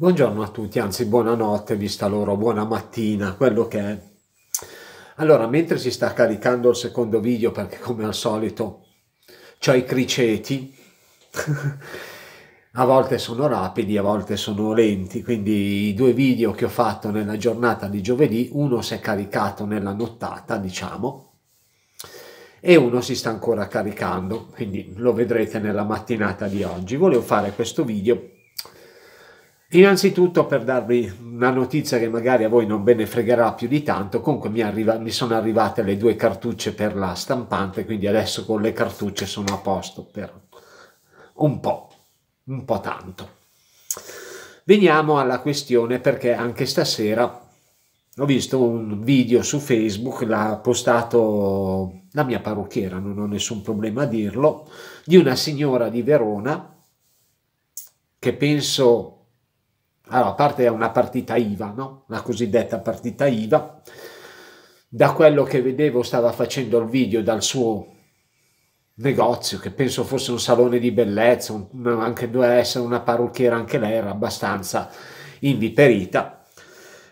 Buongiorno a tutti, anzi buonanotte, vista loro, buona mattina, quello che è. Allora, mentre si sta caricando il secondo video, perché come al solito ho i criceti, a volte sono rapidi, a volte sono lenti, quindi i due video che ho fatto nella giornata di giovedì, uno si è caricato nella nottata, diciamo, e uno si sta ancora caricando, quindi lo vedrete nella mattinata di oggi. Volevo fare questo video Innanzitutto per darvi una notizia che magari a voi non ve ne fregherà più di tanto, comunque mi, arriva, mi sono arrivate le due cartucce per la stampante, quindi adesso con le cartucce sono a posto per un po', un po' tanto. Veniamo alla questione perché anche stasera ho visto un video su Facebook, l'ha postato la mia parrucchiera, non ho nessun problema a dirlo, di una signora di Verona che penso allora, a parte una partita IVA, no? una cosiddetta partita IVA, da quello che vedevo stava facendo il video dal suo negozio, che penso fosse un salone di bellezza, un, anche doveva essere una parrucchiera, anche lei era abbastanza inviperita,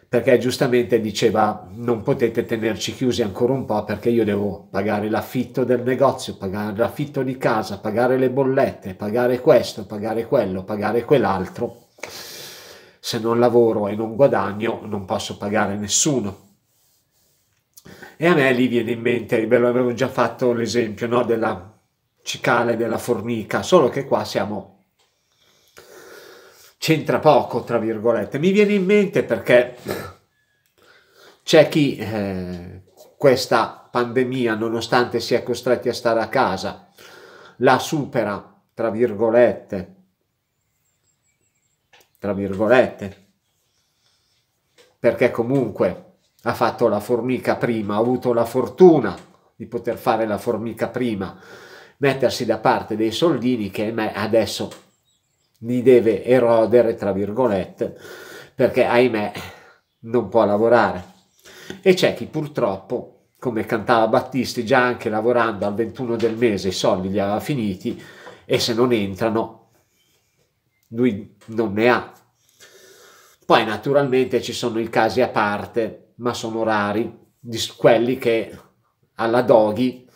perché giustamente diceva non potete tenerci chiusi ancora un po' perché io devo pagare l'affitto del negozio, pagare l'affitto di casa, pagare le bollette, pagare questo, pagare quello, pagare quell'altro se non lavoro e non guadagno non posso pagare nessuno. E a me lì viene in mente, ve l'avevo già fatto l'esempio no, della cicale, della formica, solo che qua siamo c'entra poco, tra virgolette. Mi viene in mente perché c'è chi eh, questa pandemia, nonostante sia costretti a stare a casa, la supera, tra virgolette, tra virgolette, perché comunque ha fatto la formica prima, ha avuto la fortuna di poter fare la formica prima, mettersi da parte dei soldini che adesso li deve erodere, tra virgolette, perché ahimè non può lavorare. E c'è chi purtroppo, come cantava Battisti, già anche lavorando al 21 del mese i soldi li aveva finiti e se non entrano lui non ne ha. Poi naturalmente ci sono i casi a parte, ma sono rari, di quelli che alla Doghi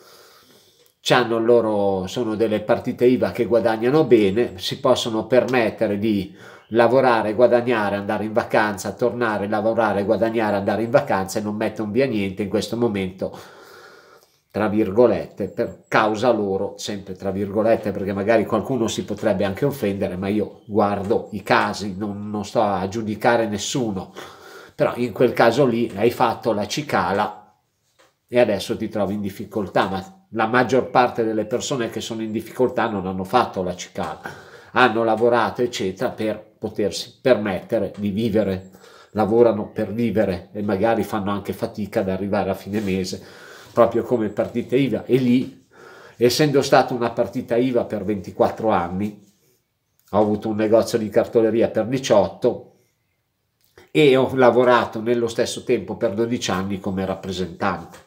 hanno loro, sono delle partite IVA che guadagnano bene, si possono permettere di lavorare, guadagnare, andare in vacanza, tornare, lavorare, guadagnare, andare in vacanza e non mettono via niente in questo momento tra virgolette, per causa loro, sempre tra virgolette, perché magari qualcuno si potrebbe anche offendere, ma io guardo i casi, non, non sto a giudicare nessuno, però in quel caso lì hai fatto la cicala e adesso ti trovi in difficoltà, ma la maggior parte delle persone che sono in difficoltà non hanno fatto la cicala, hanno lavorato, eccetera, per potersi permettere di vivere, lavorano per vivere e magari fanno anche fatica ad arrivare a fine mese proprio come partita IVA e lì, essendo stata una partita IVA per 24 anni, ho avuto un negozio di cartoleria per 18 e ho lavorato nello stesso tempo per 12 anni come rappresentante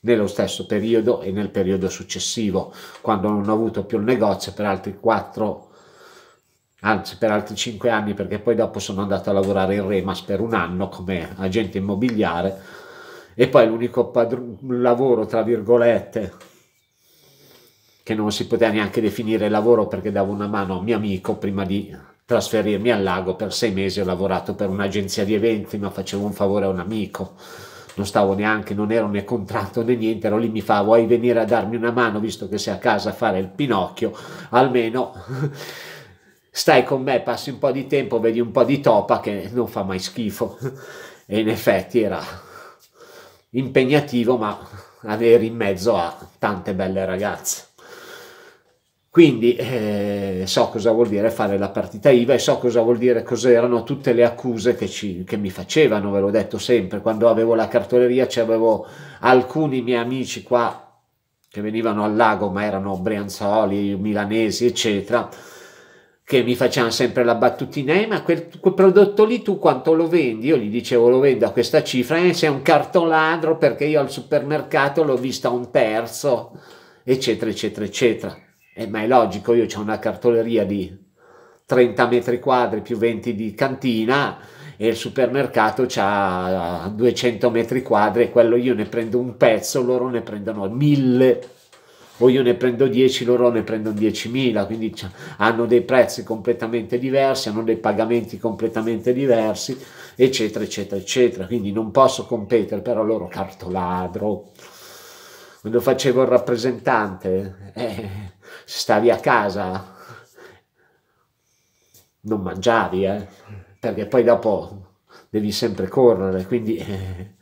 nello stesso periodo e nel periodo successivo quando non ho avuto più il negozio per altri 4 anzi per altri 5 anni perché poi dopo sono andato a lavorare in Remas per un anno come agente immobiliare e poi l'unico padr- lavoro, tra virgolette, che non si poteva neanche definire lavoro perché davo una mano a mio amico prima di trasferirmi al lago per sei mesi ho lavorato per un'agenzia di eventi ma facevo un favore a un amico non stavo neanche, non ero né contratto né niente, ero lì mi fa vuoi venire a darmi una mano visto che sei a casa a fare il Pinocchio, almeno stai con me, passi un po' di tempo, vedi un po' di topa che non fa mai schifo e in effetti era impegnativo, ma avere in mezzo a tante belle ragazze. Quindi eh, so cosa vuol dire fare la partita IVA e so cosa vuol dire cos'erano tutte le accuse che, ci, che mi facevano, ve l'ho detto sempre, quando avevo la cartoleria c'avevo alcuni miei amici qua che venivano al lago ma erano brianzoli, milanesi eccetera, che mi facevano sempre la battutina, eh, ma quel, quel, prodotto lì tu quanto lo vendi? Io gli dicevo lo vendo a questa cifra, eh, sei un cartoladro perché io al supermercato l'ho visto a un terzo, eccetera, eccetera, eccetera. Eh, ma è logico, io ho una cartoleria di 30 metri quadri più 20 di cantina e il supermercato ha 200 metri quadri e quello io ne prendo un pezzo, loro ne prendono mille o io ne prendo 10, loro ne prendono 10.000, quindi cioè, hanno dei prezzi completamente diversi, hanno dei pagamenti completamente diversi, eccetera, eccetera, eccetera. Quindi non posso competere, però loro cartoladro. Quando facevo il rappresentante, eh, stavi a casa, non mangiavi, eh, perché poi dopo devi sempre correre, quindi eh,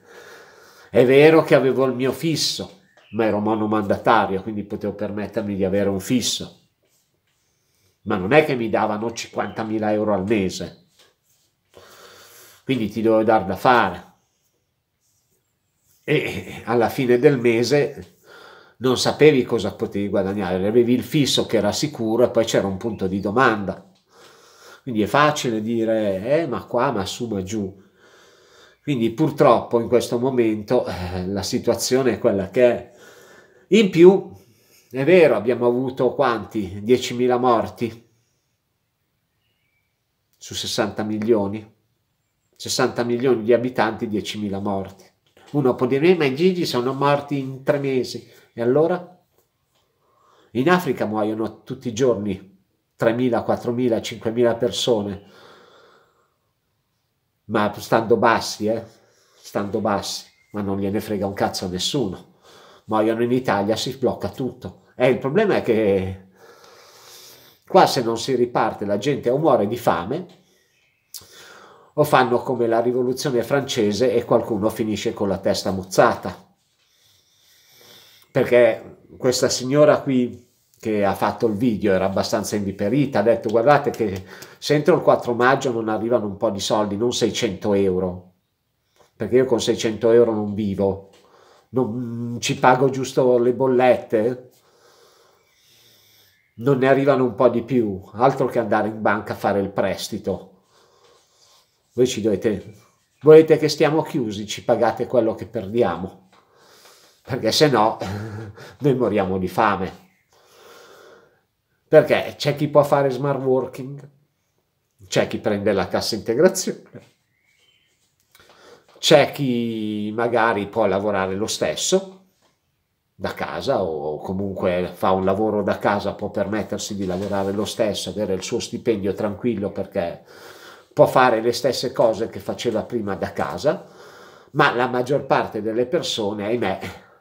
è vero che avevo il mio fisso, ma ero monomandatario, quindi potevo permettermi di avere un fisso. Ma non è che mi davano 50.000 euro al mese, quindi ti dovevo dare da fare. E alla fine del mese non sapevi cosa potevi guadagnare, avevi il fisso che era sicuro e poi c'era un punto di domanda. Quindi è facile dire, eh, ma qua, ma su, ma giù. Quindi purtroppo in questo momento eh, la situazione è quella che è. In più, è vero, abbiamo avuto quanti? 10.000 morti su 60 milioni. 60 milioni di abitanti, 10.000 morti. Uno può dire, eh, ma i Gigi sono morti in tre mesi. E allora? In Africa muoiono tutti i giorni 3.000, 4.000, 5.000 persone. Ma stando bassi, eh? Stando bassi. Ma non gliene frega un cazzo a nessuno muoiono in Italia si sblocca tutto. E eh, il problema è che qua se non si riparte la gente o muore di fame o fanno come la rivoluzione francese e qualcuno finisce con la testa mozzata. Perché questa signora qui che ha fatto il video era abbastanza inviperita, ha detto guardate che se entro il 4 maggio non arrivano un po' di soldi, non 600 euro, perché io con 600 euro non vivo, non mm, ci pago giusto le bollette, non ne arrivano un po' di più, altro che andare in banca a fare il prestito. Voi ci dovete, volete che stiamo chiusi, ci pagate quello che perdiamo, perché se no noi moriamo di fame. Perché c'è chi può fare smart working, c'è chi prende la cassa integrazione, c'è chi magari può lavorare lo stesso da casa o comunque fa un lavoro da casa, può permettersi di lavorare lo stesso, avere il suo stipendio tranquillo perché può fare le stesse cose che faceva prima da casa, ma la maggior parte delle persone, ahimè,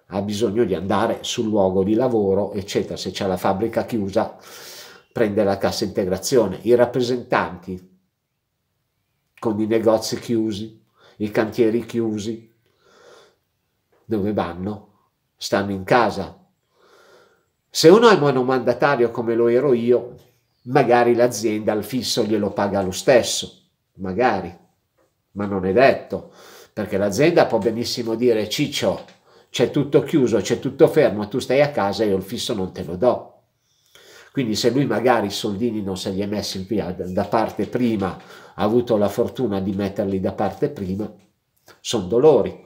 ha bisogno di andare sul luogo di lavoro, eccetera. Se c'è la fabbrica chiusa, prende la cassa integrazione. I rappresentanti con i negozi chiusi, i cantieri chiusi. Dove vanno? Stanno in casa. Se uno è monomandatario come lo ero io, magari l'azienda al fisso glielo paga lo stesso, magari, ma non è detto, perché l'azienda può benissimo dire Ciccio, c'è tutto chiuso, c'è tutto fermo, tu stai a casa e io il fisso non te lo do. Quindi se lui magari i soldini non se li è messi via da parte prima, ha avuto la fortuna di metterli da parte prima, sono dolori.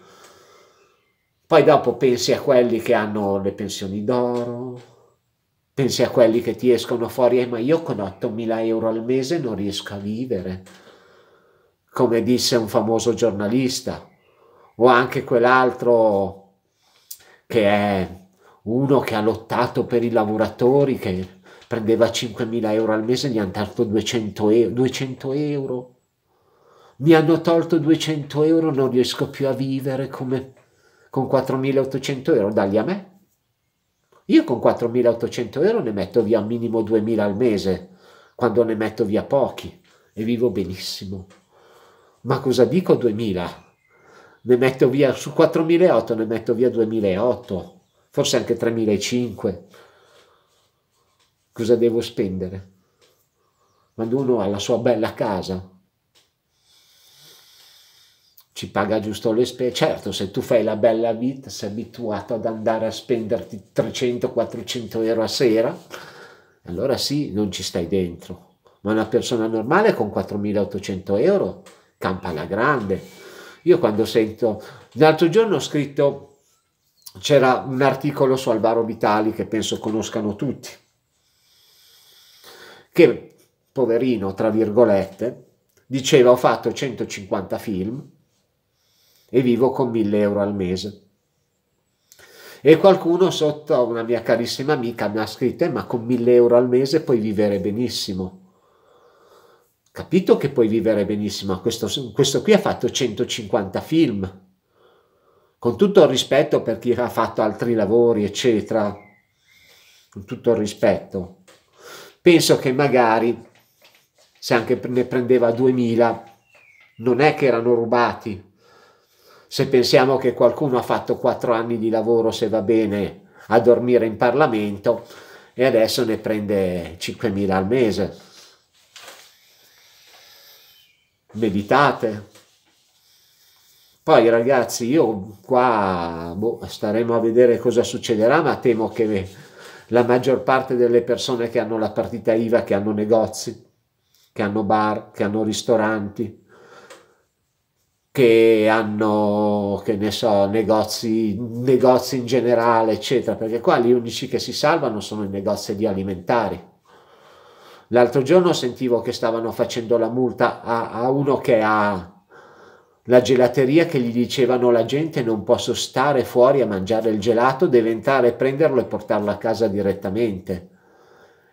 Poi dopo pensi a quelli che hanno le pensioni d'oro, pensi a quelli che ti escono fuori, eh, ma io con 8.000 euro al mese non riesco a vivere, come disse un famoso giornalista, o anche quell'altro che è uno che ha lottato per i lavoratori, che prendeva 5.000 euro al mese, gli hanno tolto 200 euro. 200 euro. Mi hanno tolto 200 euro, non riesco più a vivere come con 4.800 euro, dagli a me. Io con 4.800 euro ne metto via minimo 2.000 al mese, quando ne metto via pochi e vivo benissimo. Ma cosa dico 2.000? Ne metto via, su 4.800 ne metto via 2.800, forse anche 3.500 cosa devo spendere? Quando uno ha la sua bella casa, ci paga giusto le spese. Certo, se tu fai la bella vita, sei abituato ad andare a spenderti 300-400 euro a sera, allora sì, non ci stai dentro. Ma una persona normale con 4.800 euro campa alla grande. Io quando sento... L'altro giorno ho scritto... C'era un articolo su Alvaro Vitali che penso conoscano tutti che poverino, tra virgolette, diceva ho fatto 150 film e vivo con 1000 euro al mese. E qualcuno sotto, una mia carissima amica, mi ha scritto, eh, ma con 1000 euro al mese puoi vivere benissimo. Capito che puoi vivere benissimo, questo, questo qui ha fatto 150 film, con tutto il rispetto per chi ha fatto altri lavori, eccetera, con tutto il rispetto, penso che magari se anche ne prendeva 2000 non è che erano rubati se pensiamo che qualcuno ha fatto quattro anni di lavoro se va bene a dormire in Parlamento e adesso ne prende 5.000 al mese. Meditate. Poi ragazzi, io qua boh, staremo a vedere cosa succederà, ma temo che la maggior parte delle persone che hanno la partita IVA, che hanno negozi, che hanno bar, che hanno ristoranti, che hanno, che ne so, negozi, negozi in generale, eccetera, perché qua gli unici che si salvano sono i negozi di alimentari. L'altro giorno sentivo che stavano facendo la multa a, a uno che ha la gelateria che gli dicevano la gente non posso stare fuori a mangiare il gelato, deve entrare, prenderlo e portarlo a casa direttamente.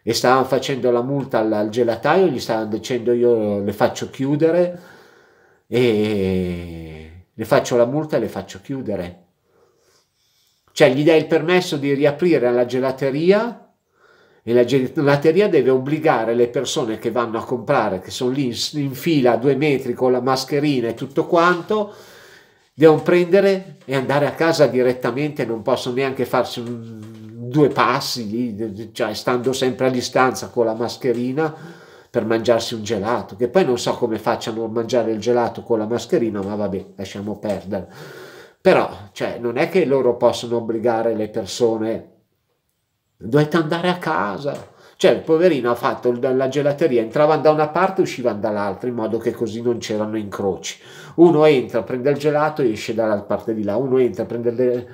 E stavano facendo la multa al, al gelataio, gli stavano dicendo io le faccio chiudere e le faccio la multa e le faccio chiudere. Cioè gli dai il permesso di riaprire la gelateria e la gelateria deve obbligare le persone che vanno a comprare, che sono lì in, fila a due metri con la mascherina e tutto quanto, devono prendere e andare a casa direttamente, non possono neanche farsi un, due passi lì, cioè stando sempre a distanza con la mascherina per mangiarsi un gelato, che poi non so come facciano a mangiare il gelato con la mascherina, ma vabbè, lasciamo perdere. Però, cioè, non è che loro possono obbligare le persone dovete andare a casa. Cioè, il poverino ha fatto la gelateria, entravano da una parte e uscivano dall'altra, in modo che così non c'erano incroci. Uno entra, prende il gelato e esce dalla parte di là, uno entra, prende il...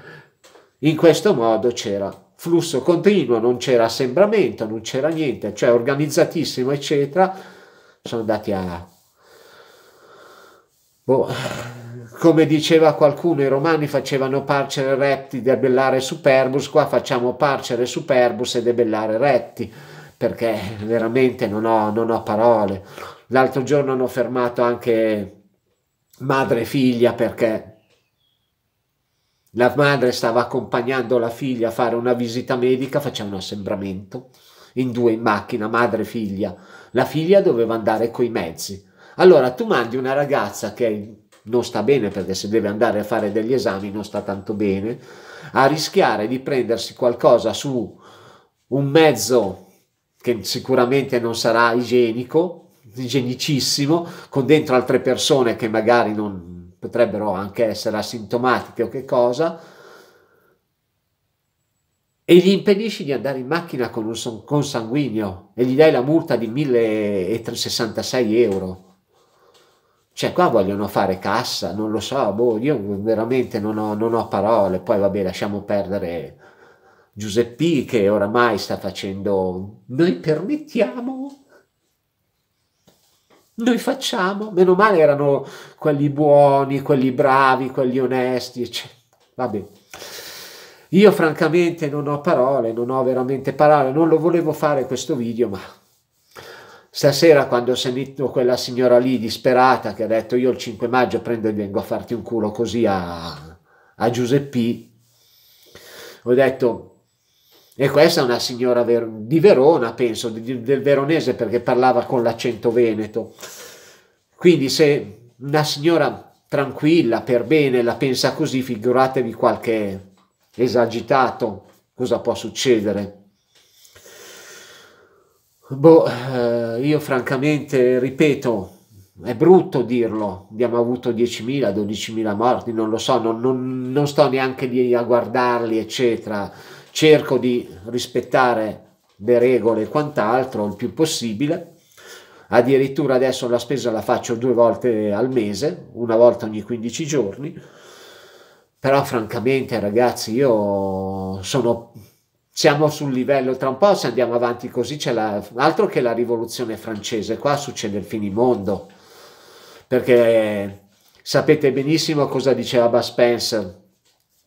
In questo modo c'era flusso continuo, non c'era assembramento, non c'era niente, cioè organizzatissimo, eccetera. Sono andati a... Boh, come diceva qualcuno, i romani facevano parcere retti, debellare superbus, qua facciamo parcere superbus e debellare retti, perché veramente non ho, non ho parole. L'altro giorno hanno fermato anche madre e figlia perché la madre stava accompagnando la figlia a fare una visita medica, faceva un assembramento in due in macchina, madre e figlia. La figlia doveva andare coi mezzi. Allora tu mandi una ragazza che non sta bene perché se deve andare a fare degli esami non sta tanto bene, a rischiare di prendersi qualcosa su un mezzo che sicuramente non sarà igienico, igienicissimo, con dentro altre persone che magari non potrebbero anche essere asintomatiche o che cosa, e gli impedisci di andare in macchina con un consanguigno e gli dai la multa di 1066 euro cioè qua vogliono fare cassa, non lo so, boh, io veramente non ho, non ho parole, poi vabbè lasciamo perdere Giuseppi che oramai sta facendo, noi permettiamo noi facciamo, meno male erano quelli buoni, quelli bravi, quelli onesti, eccetera. Vabbè. Io francamente non ho parole, non ho veramente parole, non lo volevo fare questo video, ma Stasera quando ho sentito quella signora lì disperata che ha detto io il 5 maggio prendo e vengo a farti un culo così a, a Giuseppi, ho detto, e questa è una signora di Verona, penso, del veronese perché parlava con l'accento veneto. Quindi se una signora tranquilla, per bene, la pensa così, figuratevi qualche esagitato, cosa può succedere? Boh, eh, io francamente, ripeto, è brutto dirlo, abbiamo avuto 10.000, 12.000 morti, non lo so, non, non, non sto neanche lì a guardarli, eccetera. Cerco di rispettare le regole e quant'altro il più possibile. Addirittura adesso la spesa la faccio due volte al mese, una volta ogni 15 giorni. Però francamente ragazzi io sono siamo sul livello, tra un po' se andiamo avanti così c'è la, altro che la rivoluzione francese, qua succede il finimondo, perché sapete benissimo cosa diceva Bud Spencer,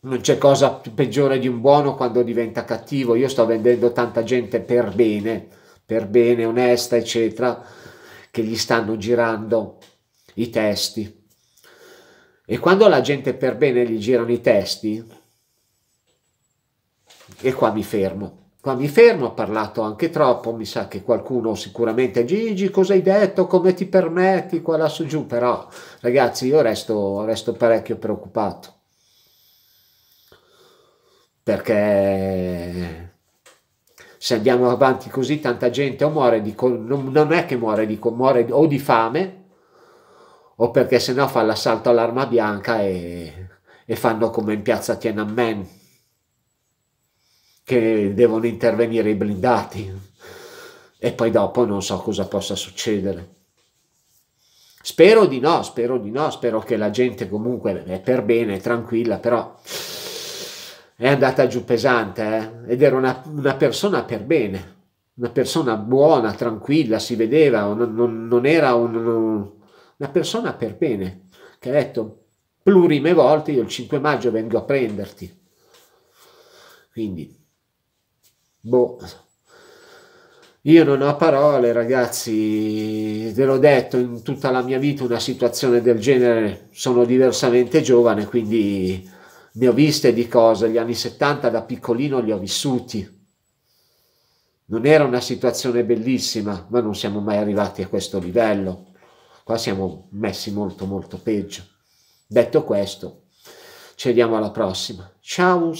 non c'è cosa peggiore di un buono quando diventa cattivo, io sto vendendo tanta gente per bene, per bene, onesta, eccetera, che gli stanno girando i testi. E quando la gente per bene gli girano i testi, e qua mi fermo. Qua mi fermo, ho parlato anche troppo, mi sa che qualcuno sicuramente Gigi cosa hai detto, come ti permetti, qua là su giù, però ragazzi io resto, resto parecchio preoccupato perché se andiamo avanti così tanta gente o muore di non, è che muore di muore o di fame o perché sennò fa l'assalto all'arma bianca e, e fanno come in piazza Tiananmen che devono intervenire i blindati e poi dopo non so cosa possa succedere. Spero di no, spero di no, spero che la gente comunque è per bene, è tranquilla, però è andata giù pesante eh? ed era una, una, persona per bene, una persona buona, tranquilla, si vedeva, non, non, non era un, una persona per bene, che ha detto plurime volte io il 5 maggio vengo a prenderti. Quindi boh. Io non ho parole, ragazzi, ve l'ho detto, in tutta la mia vita una situazione del genere sono diversamente giovane, quindi ne ho viste di cose, gli anni 70 da piccolino li ho vissuti. Non era una situazione bellissima, ma non siamo mai arrivati a questo livello. Qua siamo messi molto molto peggio. Detto questo, ci vediamo alla prossima. Ciao!